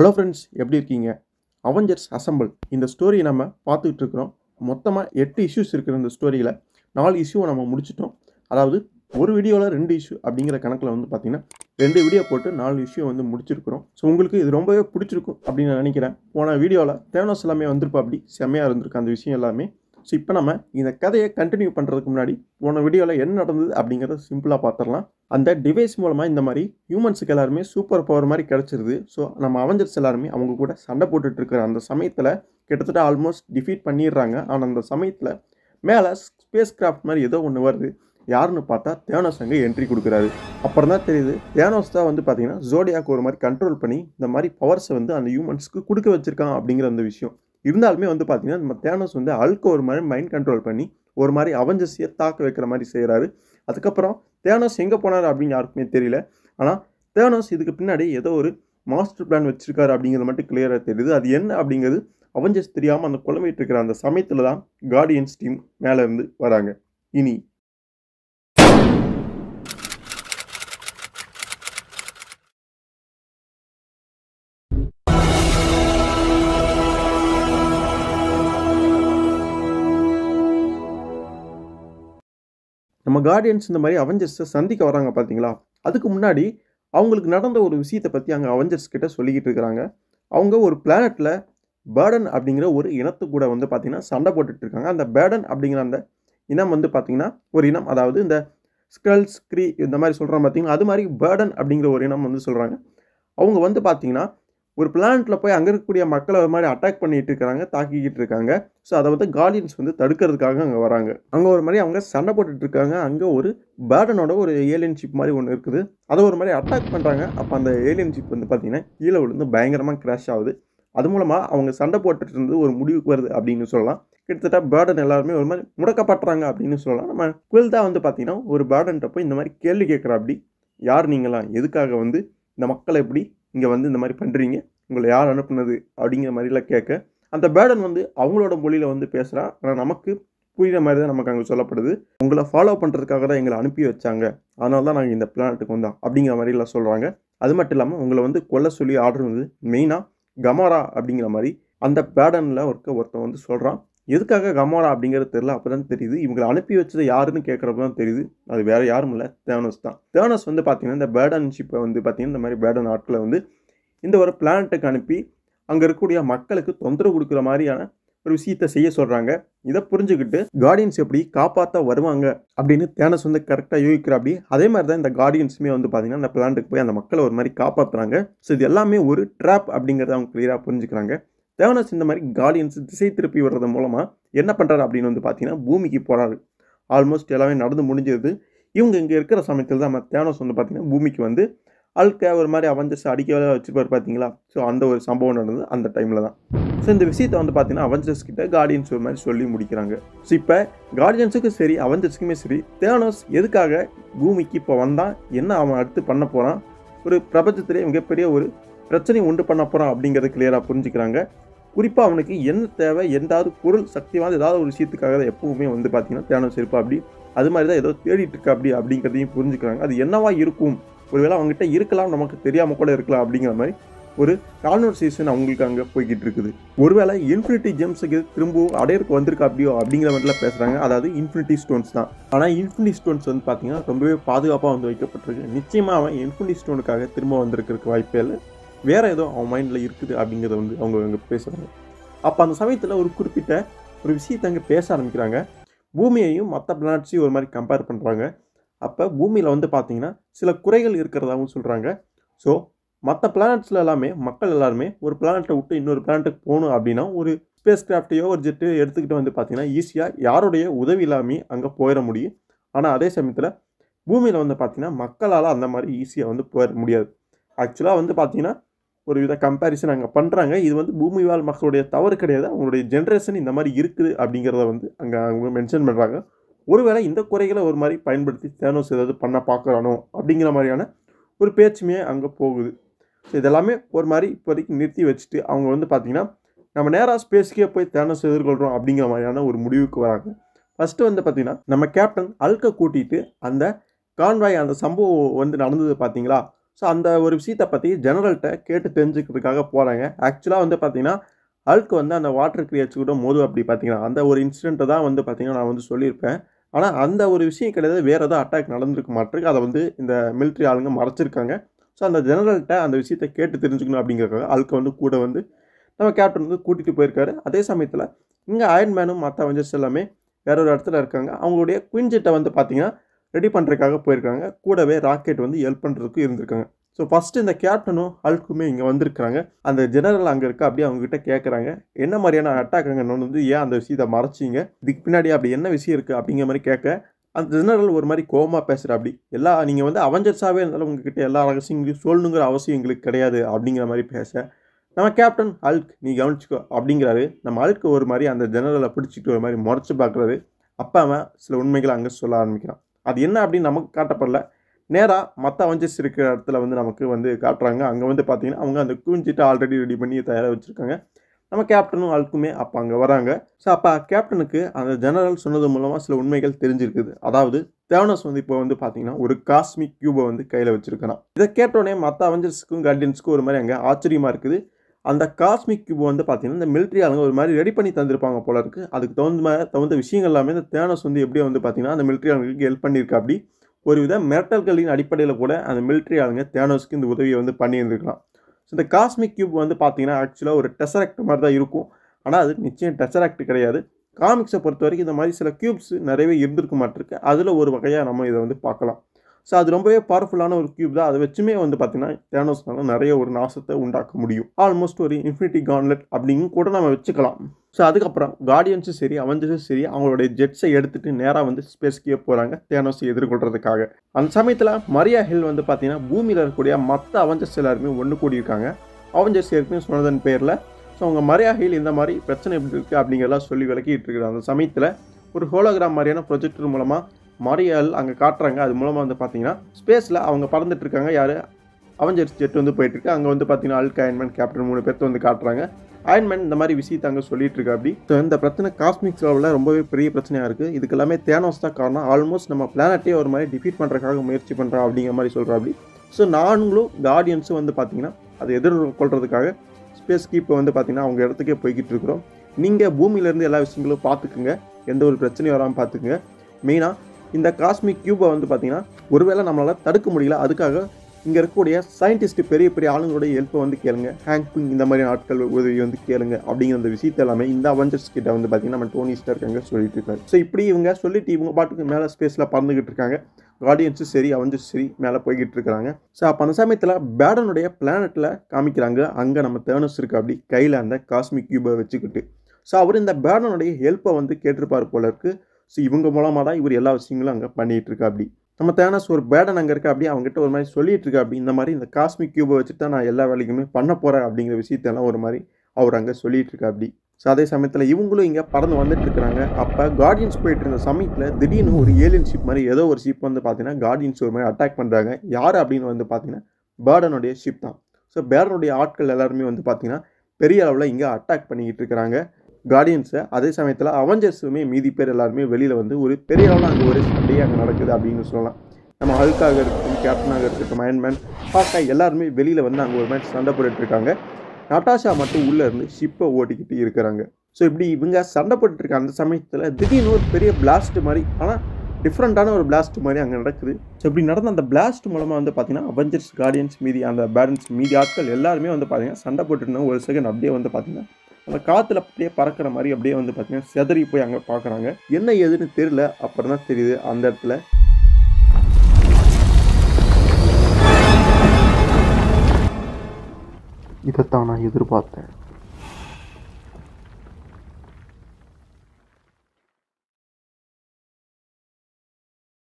hello friends எப்படி இருக்கீங்க Avengers assemble இந்த ஸ்டோரியை நம்ம பார்த்துக்கிட்டு இருக்கிறோம் மொத்தமாக எட்டு இஷ்யூஸ் இருக்கிற இந்த ஸ்டோரியில் நாலு இஷ்யூவை நம்ம முடிச்சிட்டோம் அதாவது ஒரு வீடியோவில் ரெண்டு இஷ்யூ அப்படிங்கிற கணக்கில் வந்து பார்த்திங்கன்னா ரெண்டு வீடியோ போட்டு நாலு இஷ்யூ வந்து முடிச்சிருக்கிறோம் ஸோ உங்களுக்கு இது ரொம்பவே பிடிச்சிருக்கும் அப்படின்னு நான் நினைக்கிறேன் போன வீடியோவில் தேனோஸ் எல்லாமே வந்திருப்பா அப்படி செம்மையாக இருந்திருக்கு அந்த விஷயம் எல்லாமே ஸோ இப்போ நம்ம இந்த கதையை கண்டினியூ பண்ணுறதுக்கு முன்னாடி போன வீடியோவில் என்ன நடந்தது அப்படிங்கிறத சிம்பிளாக பார்த்துடலாம் அந்த டிவைஸ் மூலமாக இந்த மாதிரி ஹியூமன்ஸுக்கு எல்லாருமே சூப்பர் பவர் மாதிரி கிடச்சிருது ஸோ நம்ம அவஞ்சர்ஸ் எல்லாருமே அவங்க கூட சண்டை போட்டுட்டு அந்த சமயத்தில் கிட்டத்தட்ட ஆல்மோஸ்ட் டிஃபீட் பண்ணிடுறாங்க ஆனால் அந்த சமயத்தில் மேலே ஸ்பேஸ் கிராஃப்ட் மாதிரி ஏதோ ஒன்று வருது யாருன்னு பார்த்தா தேனோஸ் அங்கே என்ட்ரி கொடுக்குறாரு அப்புறம் தான் தெரியுது தேனோஸ் தான் வந்து பார்த்தீங்கன்னா ஜோடியாக்கு ஒரு மாதிரி கண்ட்ரோல் பண்ணி இந்த மாதிரி பவர்ஸை வந்து அந்த ஹியூமன்ஸ்க்கு கொடுக்க வச்சுருக்கான் அப்படிங்கிற அந்த விஷயம் இருந்தாலுமே வந்து பார்த்தீங்கன்னா நம்ம தேனோஸ் வந்து அல்கோ ஒரு மாதிரி மைண்ட் கண்ட்ரோல் பண்ணி ஒரு மாதிரி அவஞ்சசியை தாக்க வைக்கிற மாதிரி செய்கிறாரு அதுக்கப்புறம் தேனோஸ் எங்கே போனார் அப்படின்னு யாருக்குமே தெரியல ஆனால் தேனோஸ் இதுக்கு பின்னாடி ஏதோ ஒரு மாஸ்டர் பிளான் வச்சுருக்காரு அப்படிங்கிறது மட்டும் கிளியராக தெரியுது அது என்ன அப்படிங்கிறது அவஞ்சஸ் தெரியாமல் அந்த குழம்பிட்டு இருக்கிற அந்த சமயத்தில் தான் கார்டியன்ஸ் டீம் மேலே வராங்க இனி நம்ம கார்டியன்ஸ் இந்த மாதிரி அவெஞ்சர்ஸை சந்திக்க வராங்க பார்த்தீங்களா அதுக்கு முன்னாடி அவங்களுக்கு நடந்த ஒரு விஷயத்தை பற்றி அங்கே அவெஞ்சர்ஸ் கிட்ட சொல்லிக்கிட்டு இருக்கிறாங்க அவங்க ஒரு பிளானட்டில் பேர்டன் அப்படிங்கிற ஒரு இனத்து கூட வந்து பார்த்திங்கன்னா சண்டை போட்டுட்டு இருக்காங்க அந்த பேர்டன் அப்படிங்கிற அந்த இனம் வந்து பார்த்திங்கன்னா ஒரு இனம் அதாவது இந்த ஸ்கல்ஸ் ஸ்க்ரீ இந்த மாதிரி சொல்கிறாங்க பார்த்தீங்கன்னா அது மாதிரி பேர்டன் அப்படிங்கிற ஒரு இனம் வந்து சொல்கிறாங்க அவங்க வந்து பார்த்திங்கன்னா ஒரு பிளானட்ல போய் அங்கே இருக்கக்கூடிய மக்களை ஒரு மாதிரி அட்டாக் பண்ணிகிட்டு இருக்காங்க தாக்கிக்கிட்டு இருக்காங்க ஸோ அதை வந்து கார்டியன்ஸ் வந்து தடுக்கிறதுக்காக அங்கே வராங்க அங்கே ஒரு மாதிரி அவங்க சண்டை போட்டுட்டு இருக்காங்க அங்கே ஒரு பேடனோட ஒரு ஏலியன் ஷிப் மாதிரி ஒன்று இருக்குது அதை ஒரு மாதிரி அட்டாக் பண்ணுறாங்க அப்போ அந்த ஏலியன் ஷிப் வந்து பார்த்தீங்கன்னா கீழே விழுந்து பயங்கரமாக கிராஷ் ஆகுது அது மூலமாக அவங்க சண்டை போட்டுட்டு இருந்து ஒரு முடிவுக்கு வருது அப்படின்னு சொல்லலாம் கிட்டத்தட்ட பேர்டன் எல்லாருமே ஒரு மாதிரி முடக்கப்படுறாங்க அப்படின்னு சொல்லலாம் நம்ம குவில்தா வந்து பார்த்தீங்கன்னா ஒரு பேர்டன்ட்ட போய் இந்த மாதிரி கேள்வி கேட்குறா அப்படி யார் நீங்களாம் எதுக்காக வந்து இந்த மக்களை எப்படி இங்கே வந்து இந்த மாதிரி பண்ணுறீங்க உங்களை யார் அனுப்புனது அப்படிங்கிற மாதிரிலாம் கேட்க அந்த பேடன் வந்து அவங்களோட மொழியில் வந்து பேசுகிறான் ஆனால் நமக்கு புரிகிற மாதிரி தான் நமக்கு அங்கே சொல்லப்படுது உங்களை ஃபாலோ பண்ணுறதுக்காக தான் எங்களை அனுப்பி வச்சாங்க அதனால தான் நாங்கள் இந்த பிளானட்டுக்கு வந்தோம் அப்படிங்கிற மாதிரிலாம் சொல்கிறாங்க அது மட்டும் இல்லாமல் உங்களை வந்து கொல்ல சொல்லி ஆர்டர் வந்து மெயினாக கமாரா அப்படிங்கிற மாதிரி அந்த பேடனில் ஒருக்க ஒருத்தன் வந்து சொல்கிறான் எதுக்காக கமோரா அப்படிங்கிறது தெரில அப்போ தான் தெரியுது இவங்களை அனுப்பி வச்சது யாருன்னு கேட்குறப்ப தான் தெரியுது அது வேறு யாரும் இல்லை தேனஸ் தான் தேனஸ் வந்து பார்த்திங்கன்னா இந்த பேடன்ஷிப்பை ஷிப்பை வந்து பார்த்திங்கன்னா இந்த மாதிரி பேர்டன் ஆட்களை வந்து இந்த ஒரு பிளானட்டுக்கு அனுப்பி அங்கே இருக்கக்கூடிய மக்களுக்கு தொந்தரவு கொடுக்குற மாதிரியான ஒரு விஷயத்த செய்ய சொல்கிறாங்க இதை புரிஞ்சுக்கிட்டு கார்டியன்ஸ் எப்படி காப்பாற்ற வருவாங்க அப்படின்னு தேனஸ் வந்து கரெக்டாக யோகிக்கிற அப்படி அதே மாதிரி தான் இந்த கார்டியன்ஸுமே வந்து பார்த்திங்கன்னா அந்த பிளான்ட்டுக்கு போய் அந்த மக்களை ஒரு மாதிரி காப்பாற்றுறாங்க ஸோ இது எல்லாமே ஒரு ட்ராப் அப்படிங்கிறத அவங்க கிளியராக புரிஞ்சுக்கிறாங்க தேவனாஸ் இந்த மாதிரி காலியன்ஸ் திசை திருப்பி வர்றது மூலமாக என்ன பண்ணுறாரு அப்படின்னு வந்து பார்த்தீங்கன்னா பூமிக்கு போகிறாரு ஆல்மோஸ்ட் எல்லாமே நடந்து முடிஞ்சது இவங்க இங்கே இருக்கிற சமயத்தில் தான் தேவனாஸ் வந்து பார்த்தீங்கன்னா பூமிக்கு வந்து அல்கா ஒரு மாதிரி அவஞ்சஸ் அடிக்க வச்சுருப்பார் பார்த்தீங்களா ஸோ அந்த ஒரு சம்பவம் நடந்தது அந்த டைமில் தான் ஸோ இந்த விஷயத்தை வந்து பார்த்தீங்கன்னா அவஞ்சர்ஸ் கிட்ட கார்டியன்ஸ் ஒரு மாதிரி சொல்லி முடிக்கிறாங்க ஸோ இப்போ கார்டியன்ஸுக்கும் சரி அவஞ்சர்ஸுக்குமே சரி தேனோஸ் எதுக்காக பூமிக்கு இப்போ வந்தான் என்ன அவன் அடுத்து பண்ண போகிறான் ஒரு பிரபஞ்சத்திலே மிகப்பெரிய ஒரு பிரச்சனை உண்டு பண்ண போகிறான் அப்படிங்கிறத கிளியராக புரிஞ்சுக்கிறாங்க குறிப்பாக அவனுக்கு என்ன தேவை எந்தாவது பொருள் சக்திவான ஏதாவது ஒரு விஷயத்துக்காக தான் எப்பவுமே வந்து பார்த்தீங்கன்னா தியானம் செருப்பா அப்படி அது மாதிரி தான் ஏதோ தேடிட்டு இருக்கா அப்படி அப்படிங்கிறதையும் புரிஞ்சுக்கிறாங்க அது என்னவா இருக்கும் ஒருவேளை அவங்ககிட்ட இருக்கலாம் நமக்கு தெரியாமல் கூட இருக்கலாம் அப்படிங்கிற மாதிரி ஒரு கான்வர்சேஷன் அவங்களுக்கு அங்கே போய்கிட்டு இருக்குது ஒருவேளை இன்ஃபினிட்டி ஜெம்ஸுக்கு திரும்பவும் அடையருக்கு வந்திருக்கா அப்படியோ அப்படிங்கிற மாதிரிலாம் பேசுகிறாங்க அதாவது இன்ஃபினிட்டி ஸ்டோன்ஸ் தான் ஆனால் இன்ஃபினிட்டி ஸ்டோன்ஸ் வந்து பார்த்தீங்கன்னா ரொம்பவே பாதுகாப்பாக வந்து வைக்கப்பட்டிருக்கு நிச்சயமாக அவன் இன்ஃபினிட்டி ஸ்டோனுக்காக திரும்ப வந்திருக்கிறதுக்கு வாய்ப்பே இல்லை வேறு ஏதோ அவன் மைண்டில் இருக்குது அப்படிங்கிறத வந்து அவங்க அங்கே பேசுகிறாங்க அப்போ அந்த சமயத்தில் ஒரு குறிப்பிட்ட ஒரு விஷயத்த அங்கே பேச ஆரம்பிக்கிறாங்க பூமியையும் மற்ற பிளானட்ஸையும் ஒரு மாதிரி கம்பேர் பண்ணுறாங்க அப்போ பூமியில் வந்து பார்த்தீங்கன்னா சில குறைகள் இருக்கிறதாகவும் சொல்கிறாங்க ஸோ மற்ற பிளானட்ஸில் எல்லாமே மக்கள் எல்லாருமே ஒரு பிளானட்டை விட்டு இன்னொரு பிளானட்டுக்கு போகணும் அப்படின்னா ஒரு ஸ்பேஸ் கிராஃப்டையோ ஒரு ஜெட்டு எடுத்துக்கிட்டு வந்து பார்த்திங்கன்னா ஈஸியாக யாருடைய உதவி இல்லாமல் அங்கே போயிட முடியும் ஆனால் அதே சமயத்தில் பூமியில் வந்து பார்த்திங்கன்னா மக்களால் அந்த மாதிரி ஈஸியாக வந்து போயிட முடியாது ஆக்சுவலாக வந்து பார்த்திங்கன்னா ஒரு வித கம்பேரிசன் அங்கே பண்ணுறாங்க இது வந்து பூமி வாழ் மக்களுடைய தவறு கிடையாது அவங்களுடைய ஜென்ரேஷன் இந்த மாதிரி இருக்குது அப்படிங்கிறத வந்து அங்கே அவங்க மென்ஷன் பண்ணுறாங்க ஒருவேளை இந்த குறைகளை ஒரு மாதிரி பயன்படுத்தி தேனோஸ் ஏதாவது பண்ண பார்க்குறானோ அப்படிங்கிற மாதிரியான ஒரு பேச்சுமே அங்கே போகுது ஸோ இதெல்லாமே ஒரு மாதிரி இப்போதைக்கு நிறுத்தி வச்சுட்டு அவங்க வந்து பார்த்திங்கன்னா நம்ம நேராக ஸ்பேஸ்க்கே போய் தேனோஸ் எதிர்கொள்கிறோம் அப்படிங்கிற மாதிரியான ஒரு முடிவுக்கு வராங்க ஃபஸ்ட்டு வந்து பார்த்திங்கன்னா நம்ம கேப்டன் அல்கை கூட்டிகிட்டு அந்த கான்வாய் அந்த சம்பவம் வந்து நடந்தது பார்த்தீங்களா ஸோ அந்த ஒரு விஷயத்தை பற்றி ஜெனரல்கிட்ட கேட்டு தெரிஞ்சுக்கிறதுக்காக போகிறாங்க ஆக்சுவலாக வந்து பார்த்தீங்கன்னா அல்க் வந்து அந்த வாட்டர் கிரியேட்ஸ் கூட மோது அப்படி பார்த்தீங்கன்னா அந்த ஒரு இன்சிடென்ட்டை தான் வந்து பார்த்திங்கன்னா நான் வந்து சொல்லியிருப்பேன் ஆனால் அந்த ஒரு விஷயம் கிடையாது வேறு எதாவது அட்டாக் நடந்திருக்கு மாட்டிருக்கு அதை வந்து இந்த மிலிட்ரி ஆளுங்க மறைச்சிருக்காங்க ஸோ அந்த ஜெனரல்கிட்ட அந்த விஷயத்தை கேட்டு தெரிஞ்சுக்கணும் அப்படிங்கிறக்காக அல்கை வந்து கூட வந்து நம்ம கேப்டன் வந்து கூட்டிகிட்டு போயிருக்காரு அதே சமயத்தில் இங்கே அயன்மேனும் மற்ற வஞ்சர்ஸ் எல்லாமே வேற ஒரு இடத்துல இருக்காங்க அவங்களுடைய குவிஞ்சிட்ட வந்து பார்த்திங்கன்னா ரெடி பண்ணுறதுக்காக போயிருக்காங்க கூடவே ராக்கெட் வந்து ஹெல்ப் பண்ணுறதுக்கும் இருந்திருக்காங்க ஸோ ஃபஸ்ட்டு இந்த கேப்டனும் ஹல்க்குமே இங்கே வந்திருக்கிறாங்க அந்த ஜெனரல் அங்கே இருக்க அப்படியே அவங்ககிட்ட கேட்குறாங்க என்ன மாதிரியான அட்டாக் அங்கே வந்து ஏன் அந்த விஷயத்தை மறைச்சிங்க இதுக்கு பின்னாடி அப்படி என்ன விஷயம் இருக்குது அப்படிங்கிற மாதிரி கேட்க அந்த ஜெனரல் ஒரு மாதிரி கோமா பேசுகிற அப்படி எல்லா நீங்கள் வந்து அவஞ்சர்ஸாகவே இருந்தாலும் உங்ககிட்ட எல்லா ரகசியங்களையும் சொல்லணுங்கிற அவசியம் எங்களுக்கு கிடையாது அப்படிங்கிற மாதிரி பேச நம்ம கேப்டன் அல்க் நீ கவனிச்சுக்கோ அப்படிங்கிறாரு நம்ம ஹல்க் ஒரு மாதிரி அந்த ஜெனரலை பிடிச்சிட்டு ஒரு மாதிரி முறைச்சி பார்க்குறாரு அப்பாவை அவன் சில உண்மைகளை அங்கே சொல்ல ஆரம்பிக்கிறான் அது என்ன அப்படின்னு நமக்கு காட்டப்படல நேராக மற்ற அவஞ்சஸ் இருக்கிற இடத்துல வந்து நமக்கு வந்து காட்டுறாங்க அங்கே வந்து பார்த்தீங்கன்னா அவங்க அந்த குவிஞ்சிட்டு ஆல்ரெடி ரெடி பண்ணி தயாராக வச்சுருக்காங்க நம்ம கேப்டனும் ஆளுக்குமே அப்போ அங்கே வராங்க ஸோ அப்போ கேப்டனுக்கு அந்த ஜெனரல் சொன்னது மூலமாக சில உண்மைகள் தெரிஞ்சிருக்குது அதாவது தேவனஸ் வந்து இப்போ வந்து பார்த்தீங்கன்னா ஒரு காஸ்மிக் கியூபை வந்து கையில் வச்சுருக்கான் இதை கேட்டோடனே மற்ற அவஞ்சர்ஸுக்கும் கார்டியன்ஸுக்கும் ஒரு மாதிரி அங்கே ஆச்சரியமாக இருக்குது அந்த காஸ்மிக் கியூப் வந்து பார்த்தீங்கன்னா இந்த மிலிட்ரி ஆளுங்க ஒரு மாதிரி ரெடி பண்ணி தந்திருப்பாங்க போல இருக்குது அதுக்கு தகுந்த மாதிரி தகுந்த விஷயங்கள் எல்லாமே இந்த தேனஸ் வந்து எப்படி வந்து பார்த்தீங்கன்னா அந்த மிலிட்ரி ஆளுங்களுக்கு ஹெல்ப் பண்ணியிருக்கா அப்படி ஒரு வித மெர்டல்களின் அடிப்படையில் கூட அந்த மிலிட்ரி ஆளுங்க தேனோஸ்க்கு இந்த உதவியை வந்து பண்ணியிருந்துருக்கலாம் ஸோ இந்த காஸ்மிக் கியூப் வந்து பார்த்தீங்கன்னா ஆக்சுவலாக ஒரு டெசராக்ட் மாதிரி தான் இருக்கும் ஆனால் அது நிச்சயம் டெசராக்ட் கிடையாது காமிக்ஸை பொறுத்த வரைக்கும் இந்த மாதிரி சில கியூப்ஸ் நிறையவே இருந்திருக்க மாட்டிருக்கு அதில் ஒரு வகையாக நம்ம இதை வந்து பார்க்கலாம் ஸோ அது ரொம்பவே பவர்ஃபுல்லான ஒரு கியூப் தான் அதை வச்சுமே வந்து பார்த்தீங்கன்னா தேனோஸ்னால நிறைய ஒரு நாசத்தை உண்டாக்க முடியும் ஆல்மோஸ்ட் ஒரு இன்ஃபினிட்டி கான்லெட் அப்படின்னு கூட நம்ம வச்சுக்கலாம் ஸோ அதுக்கப்புறம் கார்டியன்ஸும் சரி அவெஞ்சர்ஸும் சரி அவங்களுடைய ஜெட்ஸை எடுத்துகிட்டு நேராக வந்து ஸ்பேஸ்க்கே போகிறாங்க தேனோஸை எதிர்கொள்கிறதுக்காக அந்த சமயத்தில் மரியா ஹில் வந்து பார்த்தீங்கன்னா பூமியில் இருக்கக்கூடிய மற்ற அவெஞ்சர்ஸ் எல்லாருமே ஒன்று கூடியிருக்காங்க அவெஞ்சர்ஸ் ஏற்கனவே சொன்னதன் பேரில் ஸோ அவங்க மரியா ஹில் இந்த மாதிரி பிரச்சனை எப்படி இருக்குது அப்படிங்கிறலாம் சொல்லி விளக்கிட்டு இருக்கிற அந்த சமயத்தில் ஒரு ஹோலோகிராம் மாதிரியான ப்ரொஜெக்டர் மூலமாக மரியல் அங்கே காட்டுறாங்க அது மூலமாக வந்து பார்த்தீங்கன்னா ஸ்பேஸில் அவங்க பறந்துட்டுருக்காங்க யார் அவஞ்சர்ஸ் ஜெட் வந்து போயிட்டுருக்கு அங்கே வந்து பார்த்தீங்கன்னா அல்க் அயன்மேன் கேப்டன் மூணு பேர்த்து வந்து காட்டுறாங்க அயன்மேன் இந்த மாதிரி விஷயத்தை அங்கே சொல்லிட்டு இருக்கு அப்படி ஸோ இந்த பிரச்சனை காஸ்மிக் லெவலில் ரொம்பவே பெரிய பிரச்சனையாக இருக்குது இதுக்கு எல்லாமே தேனோஸ் தான் காரணம் ஆல்மோஸ்ட் நம்ம பிளானட்டே ஒரு மாதிரி டிஃபீட் பண்ணுறதுக்காக முயற்சி பண்ணுறா அப்படிங்கிற மாதிரி சொல்கிறா அப்படி ஸோ நாங்களும் இந்த ஆடியன்ஸும் வந்து பார்த்தீங்கன்னா அதை எதிர்கொள்கிறதுக்காக ஸ்பேஸ் கீப்பை வந்து பார்த்தீங்கன்னா அவங்க இடத்துக்கே போய்கிட்டு இருக்கிறோம் நீங்கள் பூமியிலேருந்து எல்லா விஷயங்களும் பார்த்துக்குங்க எந்த ஒரு பிரச்சனையும் வராமல் பார்த்துக்குங்க மெயினாக இந்த காஸ்மிக் கியூபை வந்து பார்த்திங்கன்னா ஒருவேளை நம்மளால் தடுக்க முடியல அதுக்காக இங்கே இருக்கக்கூடிய சயின்டிஸ்ட் பெரிய பெரிய ஆளுங்களுடைய ஹெல்ப்பை வந்து கேளுங்க ஹேங்கிங் இந்த மாதிரி ஆட்கள் உதவி வந்து கேளுங்க அப்படிங்கிற அந்த விஷயத்த எல்லாமே இந்த அவெஞ்சர்ஸ் கிட்ட வந்து பார்த்தீங்கன்னா நம்ம டோனி ஸ்டார் இருக்காங்க சொல்லிட்டு இருக்காரு ஸோ இப்படி இவங்க சொல்லிட்டு இவங்க பாட்டுக்கு மேலே ஸ்பேஸில் பறந்துகிட்டு இருக்காங்க கார்டியன்ஸும் சரி அவெஞ்சர்ஸும் சரி மேலே போய்கிட்டு இருக்கிறாங்க ஸோ அப்போ அந்த சமயத்தில் பேடனுடைய பிளானட்டில் காமிக்கிறாங்க அங்கே நம்ம தேர்னஸ் இருக்கு அப்படி கையில் அந்த காஸ்மிக் கியூபை வச்சுக்கிட்டு ஸோ அவர் இந்த பேடனுடைய ஹெல்ப்பை வந்து கேட்டிருப்பார் போல இருக்குது ஸோ இவங்க மூலமாக தான் இவர் எல்லா விஷயங்களும் அங்கே பண்ணிகிட்டு இருக்கா அப்படி நம்ம தேனஸ் ஒரு பேடன் அங்கே இருக்கா அப்படி அவங்ககிட்ட ஒரு மாதிரி சொல்லிகிட்டு இருக்கா அப்படி இந்த மாதிரி இந்த காஸ்மிக் கியூபை வச்சுட்டு தான் நான் எல்லா வேலைக்குமே பண்ண போகிறேன் அப்படிங்கிற விஷயத்தெல்லாம் ஒரு மாதிரி அவர் அங்கே சொல்லிகிட்டு இருக்கா அப்படி ஸோ அதே சமயத்தில் இவங்களும் இங்கே பறந்து வந்துட்டு இருக்கிறாங்க அப்போ கார்டியன்ஸ் போயிட்டு இருந்த சமயத்தில் திடீர்னு ஒரு ஏலியன் ஷிப் மாதிரி ஏதோ ஒரு ஷிப் வந்து பார்த்தீங்கன்னா கார்டியன்ஸ் ஒரு மாதிரி அட்டாக் பண்ணுறாங்க யார் அப்படின்னு வந்து பார்த்தீங்கன்னா பேர்டனுடைய ஷிப் தான் ஸோ பேர்டனுடைய ஆட்கள் எல்லாருமே வந்து பார்த்திங்கன்னா பெரிய அளவில் இங்கே அட்டாக் பண்ணிக்கிட்டு இருக்கிறாங்க கார்டியன்ஸை அதே சமயத்தில் அவெஞ்சர்ஸுமே மீதி பேர் எல்லாருமே வெளியில் வந்து ஒரு பெரிய அளவில் அங்கே ஒரு சண்டையே அங்கே நடக்குது அப்படின்னு சொல்லலாம் நம்ம ஹல்காக இருக்கட்டும் கேப்டனாக இருக்கட்டும் மேன் ஹாக்கா எல்லாருமே வெளியில் வந்து அங்கே ஒரு மேட்ச் சண்டை போட்டுட்ருக்காங்க நட்டாஷா மட்டும் உள்ளே இருந்து ஷிப்பை ஓட்டிக்கிட்டு இருக்கிறாங்க ஸோ இப்படி இவங்க சண்டை போட்டுட்ருக்க அந்த சமயத்தில் திடீர்னு ஒரு பெரிய பிளாஸ்ட் மாதிரி ஆனால் டிஃப்ரெண்ட்டான ஒரு பிளாஸ்ட் மாதிரி அங்கே நடக்குது ஸோ இப்படி நடந்த அந்த பிளாஸ்ட் மூலமாக வந்து பார்த்தீங்கன்னா அவெஞ்சர்ஸ் கார்டியன்ஸ் மீதி அந்த பேரன்ஸ் மீதி ஆட்கள் எல்லாருமே வந்து பார்த்தீங்கன்னா சண்டை போட்டுருந்தாங்க ஒரு செகண்ட் அப்படியே வந்து பார்த்தீங்கன்னா அந்த காற்றுல அப்படியே பறக்கிற மாதிரி அப்படியே வந்து பார்த்தீங்கன்னா செதறி போய் அங்கே பார்க்குறாங்க என்ன ஏதுன்னு தெரியல அப்புறம் தான் தெரியுது அந்த இடத்துல இதைத்தான் நான் எதிர்பார்த்தேன்